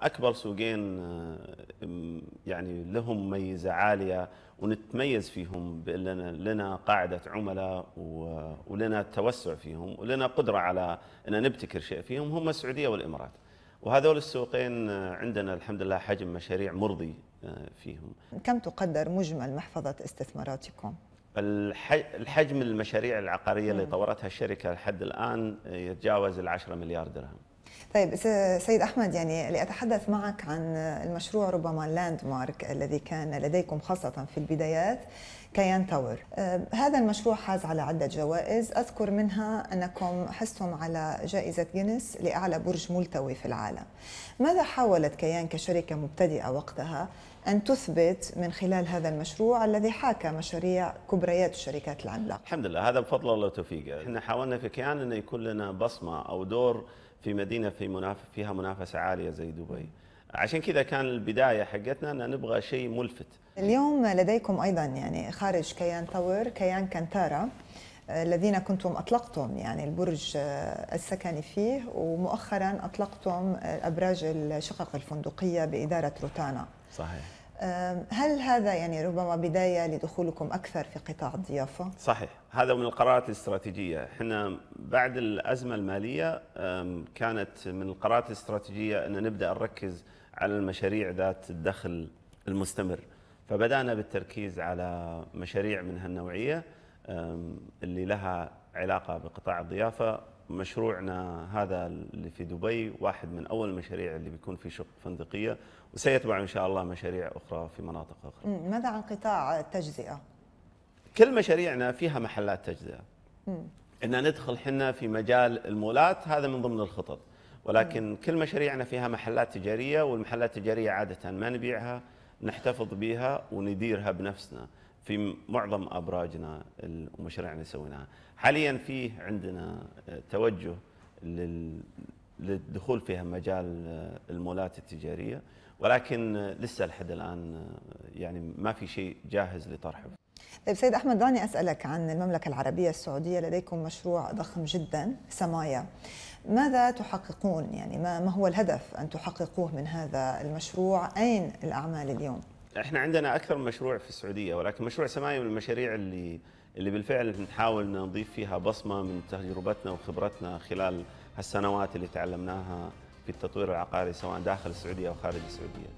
أكبر سوقين آه، يعني لهم ميزة عالية ونتميز فيهم بأن لنا قاعدة عملاء ولنا توسع فيهم ولنا قدرة على أن نبتكر شيء فيهم هم السعودية والإمارات وهذول السوقين آه، عندنا الحمد لله حجم مشاريع مرضي آه، فيهم كم تقدر مجمل محفظة استثماراتكم؟ الحجم المشاريع العقارية اللي طورتها الشركة لحد الآن يتجاوز العشرة مليار درهم طيب سيد احمد يعني لاتحدث معك عن المشروع ربما لاند مارك الذي كان لديكم خاصه في البدايات كيان تاور هذا المشروع حاز على عده جوائز اذكر منها انكم حصتم على جائزه جينيس لاعلى برج ملتوي في العالم ماذا حاولت كيان كشركه مبتدئه وقتها أن تثبت من خلال هذا المشروع الذي حاكى مشاريع كبريات الشركات العملاقة الحمد لله هذا بفضل الله وتوفيقه احنا حاولنا في كيان أن يكون لنا بصمة أو دور في مدينه في مناف فيها منافسه عاليه زي دبي عشان كذا كان البدايه حقتنا ان نبغى شيء ملفت اليوم لديكم ايضا يعني خارج كيان تاور كيان كانتارا آه، الذين كنتم اطلقتم يعني البرج آه، السكني فيه ومؤخرا اطلقتم آه، ابراج الشقق الفندقيه باداره روتانا صحيح هل هذا يعني ربما بدايه لدخولكم اكثر في قطاع الضيافه؟ صحيح، هذا من القرارات الاستراتيجيه، احنا بعد الازمه الماليه كانت من القرارات الاستراتيجيه ان نبدا نركز على المشاريع ذات الدخل المستمر. فبدانا بالتركيز على مشاريع من هالنوعيه اللي لها علاقه بقطاع الضيافه مشروعنا هذا اللي في دبي واحد من أول المشاريع اللي بيكون في شق فندقية وسيتبع إن شاء الله مشاريع أخرى في مناطق أخرى ماذا عن قطاع التجزئة؟ كل مشاريعنا فيها محلات تجزئة إن ندخل حنا في مجال المولات هذا من ضمن الخطط ولكن مم. كل مشاريعنا فيها محلات تجارية والمحلات التجارية عادة ما نبيعها نحتفظ بها ونديرها بنفسنا في معظم ابراجنا المشاريع اللي سويناها حاليا في عندنا توجه لل للدخول فيها مجال آه، المولات التجاريه ولكن لسه لحد الان آه، يعني ما في شيء جاهز لطرحه. طيب سيد احمد دعني اسالك عن المملكه العربيه السعوديه لديكم مشروع ضخم جدا سمايا. ماذا تحققون يعني ما ما هو الهدف ان تحققوه من هذا المشروع؟ اين الاعمال اليوم؟ احنا عندنا اكثر من مشروع في السعوديه ولكن مشروع سماي من المشاريع اللي اللي بالفعل نحاول نضيف فيها بصمه من تجربتنا وخبرتنا خلال هالسنوات اللي تعلمناها في التطوير العقاري سواء داخل السعوديه او خارج السعوديه.